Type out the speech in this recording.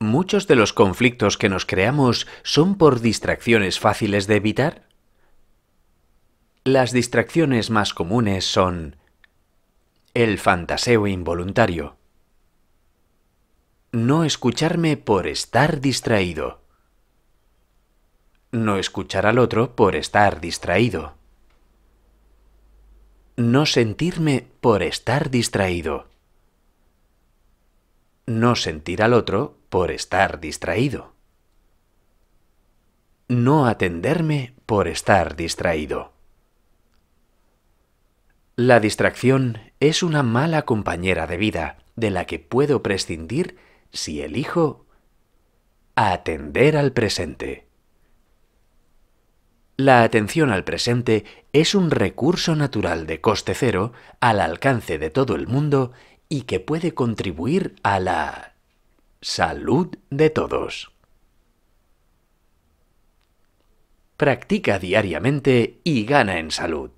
Muchos de los conflictos que nos creamos son por distracciones fáciles de evitar. Las distracciones más comunes son el fantaseo involuntario, no escucharme por estar distraído, no escuchar al otro por estar distraído, no sentirme por estar distraído no sentir al otro por estar distraído. No atenderme por estar distraído. La distracción es una mala compañera de vida de la que puedo prescindir si elijo atender al presente. La atención al presente es un recurso natural de coste cero al alcance de todo el mundo y que puede contribuir a la salud de todos. Practica diariamente y gana en salud.